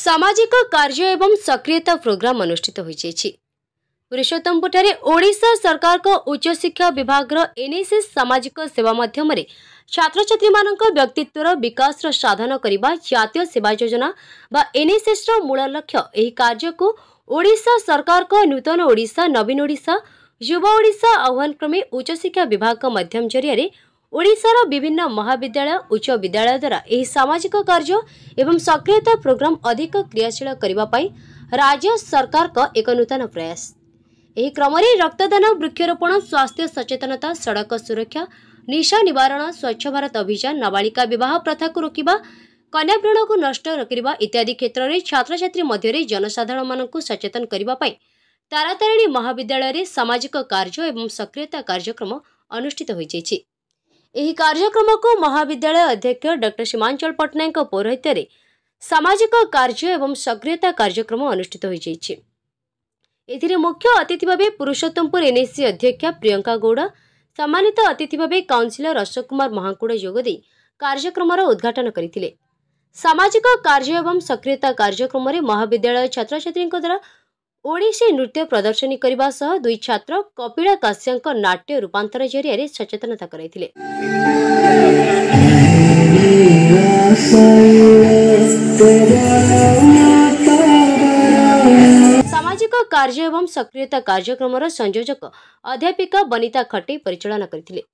ସାମାଜିକ କାର୍ଯ୍ୟ ଏବଂ ସକ୍ରିୟତା ପ୍ରୋଗ୍ରାମ ଅନୁଷ୍ଠିତ ହୋଇଯାଇଛି ପୁରୁଷୋତ୍ତମପୁରଠାରେ ଓଡ଼ିଶା ସରକାରଙ୍କ ଉଚ୍ଚଶିକ୍ଷା ବିଭାଗର ଏନ୍ଏସ୍ଏସ୍ ସାମାଜିକ ସେବା ମାଧ୍ୟମରେ ଛାତ୍ରଛାତ୍ରୀମାନଙ୍କ ବ୍ୟକ୍ତିତ୍ୱର ବିକାଶର ସାଧନ କରିବା ଜାତୀୟ ସେବା ଯୋଜନା ବା ଏନ୍ଏସ୍ଏସ୍ର ମୂଳ ଲକ୍ଷ୍ୟ ଏହି କାର୍ଯ୍ୟକୁ ଓଡ଼ିଶା ସରକାରଙ୍କ ନୂତନ ଓଡ଼ିଶା ନବୀନ ଓଡ଼ିଶା ଯୁବ ଓଡ଼ିଶା ଆହ୍ୱାନକ୍ରମେ ଉଚ୍ଚଶିକ୍ଷା ବିଭାଗ ମାଧ୍ୟମ ଜରିଆରେ ଓଡ଼ିଶାର ବିଭିନ୍ନ ମହାବିଦ୍ୟାଳୟ ଉଚ୍ଚ ବିଦ୍ୟାଳୟ ଦ୍ୱାରା ଏହି ସାମାଜିକ କାର୍ଯ୍ୟ ଏବଂ ସକ୍ରିୟତା ପ୍ରୋଗ୍ରାମ ଅଧିକ କ୍ରିୟାଶୀଳ କରିବା ପାଇଁ ରାଜ୍ୟ ସରକାରଙ୍କ ଏକ ନୂତନ ପ୍ରୟାସ ଏହି କ୍ରମରେ ରକ୍ତଦାନ ବୃକ୍ଷରୋପଣ ସ୍ୱାସ୍ଥ୍ୟ ସଚେତନତା ସଡ଼କ ସୁରକ୍ଷା ନିଶା ନିବାରଣ ସ୍ୱଚ୍ଛ ଭାରତ ଅଭିଯାନ ନାବାଳିକା ବିବାହ ପ୍ରଥାକୁ ରୋକିବା କନ୍ୟାଭ୍ରଣକୁ ନଷ୍ଟ କରିବା ଇତ୍ୟାଦି କ୍ଷେତ୍ରରେ ଛାତ୍ରଛାତ୍ରୀ ମଧ୍ୟରେ ଜନସାଧାରଣମାନଙ୍କୁ ସଚେତନ କରିବା ପାଇଁ ତାରାତାରିଣୀ ମହାବିଦ୍ୟାଳୟରେ ସାମାଜିକ କାର୍ଯ୍ୟ ଏବଂ ସକ୍ରିୟତା କାର୍ଯ୍ୟକ୍ରମ ଅନୁଷ୍ଠିତ ହୋଇଯାଇଛି ଏହି କାର୍ଯ୍ୟକ୍ରମକୁ ମହାବିଦ୍ୟାଳୟ ଅଧ୍ୟକ୍ଷ ଡକ୍ଟର ସୀମାଞ୍ଚଳ ପଟ୍ଟନାୟକଙ୍କ ପୌରହିତ୍ୟରେ ସାମାଜିକ କାର୍ଯ୍ୟ ଏବଂ ସକ୍ରିୟତା କାର୍ଯ୍ୟକ୍ରମ ଅନୁଷ୍ଠିତ ହୋଇଯାଇଛି ଏଥିରେ ମୁଖ୍ୟ ଅତିଥି ଭାବେ ପୁରୁଷୋତ୍ତମପୁର ଏନ୍ଏସି ଅଧ୍ୟକ୍ଷା ପ୍ରିୟଙ୍କା ଗୌଡ଼ ସମ୍ମାନିତ ଅତିଥି ଭାବେ କାଉନ୍ସିଲର ଅଶୋକ କୁମାର ମହାକୁଡ଼ ଯୋଗଦେଇ କାର୍ଯ୍ୟକ୍ରମର ଉଦ୍ଘାଟନ କରିଥିଲେ ସାମାଜିକ କାର୍ଯ୍ୟ ଏବଂ ସକ୍ରିୟତା କାର୍ଯ୍ୟକ୍ରମରେ ମହାବିଦ୍ୟାଳୟ ଛାତ୍ରଛାତ୍ରୀଙ୍କ ଦ୍ୱାରା ଓଡ଼ିଶୀ ନୃତ୍ୟ ପ୍ରଦର୍ଶନୀ କରିବା ସହ ଦୁଇ ଛାତ୍ର କପିଳା କାଶ୍ୟଙ୍କ ନାଟ୍ୟ ରୂପାନ୍ତର ଜରିଆରେ ସଚେତନତା କରାଇଥିଲେ ସାମାଜିକ କାର୍ଯ୍ୟ ଏବଂ ସକ୍ରିୟତା କାର୍ଯ୍ୟକ୍ରମର ସଂଯୋଜକ ଅଧ୍ୟାପିକା ବନିତା ଖଟେଇ ପରିଚାଳନା କରିଥିଲେ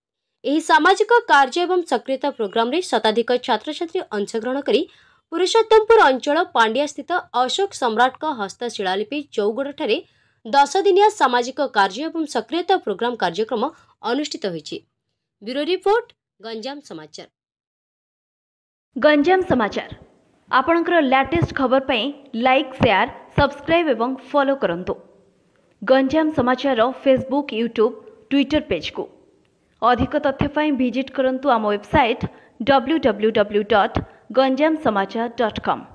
ଏହି ସାମାଜିକ କାର୍ଯ୍ୟ ଏବଂ ସକ୍ରିୟତା ପ୍ରୋଗ୍ରାମରେ ଶତାଧିକ ଛାତ୍ରଛାତ୍ରୀ ଅଂଶଗ୍ରହଣ କରି ପୁରୁଷୋତ୍ତମପୁର ଅଞ୍ଚଳ ପାଣ୍ଡିଆସ୍ଥିତ ଅଶୋକ ସମ୍ରାଟଙ୍କ ହସ୍ତଶିଳାଲିପି ଚୌଗଡ଼ଠାରେ ଦଶଦିନିଆ ସାମାଜିକ କାର୍ଯ୍ୟ ଏବଂ ସକ୍ରିୟତା ପ୍ରୋଗ୍ରାମ କାର୍ଯ୍ୟକ୍ରମ ଅନୁଷ୍ଠିତ ହୋଇଛି ବ୍ୟୁରୋ ରିପୋର୍ଟ ଗଞ୍ଜାମ ସମାଚାର ଗଞ୍ଜାମ ସମାଚାର ଆପଣଙ୍କର ଲାଟେଷ୍ଟ ଖବର ପାଇଁ ଲାଇକ୍ ସେୟାର ସବସ୍କ୍ରାଇବ୍ ଏବଂ ଫଲୋ କରନ୍ତୁ ଗଞ୍ଜାମ ସମାଚାରର ଫେସବୁକ୍ ୟୁଟ୍ୟୁବ୍ ଟ୍ୱିଟର ପେଜ୍କୁ ଅଧିକ ତଥ୍ୟ ପାଇଁ ଭିଜିଟ୍ କରନ୍ତୁ ଆମ website W W W dot Ganjam Samachar dot com